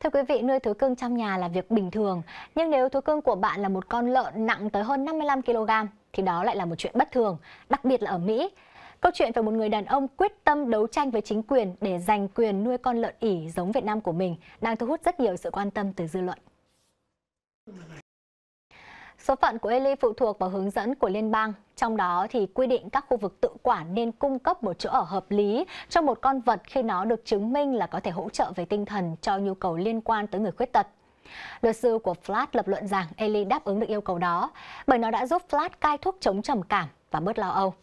Thưa quý vị, nuôi thú cưng trong nhà là việc bình thường, nhưng nếu thú cưng của bạn là một con lợn nặng tới hơn 55 kg thì đó lại là một chuyện bất thường, đặc biệt là ở Mỹ. Câu chuyện về một người đàn ông quyết tâm đấu tranh với chính quyền để giành quyền nuôi con lợn ỉ giống Việt Nam của mình đang thu hút rất nhiều sự quan tâm từ dư luận. Số phận của Eli phụ thuộc vào hướng dẫn của liên bang, trong đó thì quy định các khu vực tự quản nên cung cấp một chỗ ở hợp lý cho một con vật khi nó được chứng minh là có thể hỗ trợ về tinh thần cho nhu cầu liên quan tới người khuyết tật. Luật sư của Flat lập luận rằng Eli đáp ứng được yêu cầu đó bởi nó đã giúp Flat cai thuốc chống trầm cảm và bớt lo âu.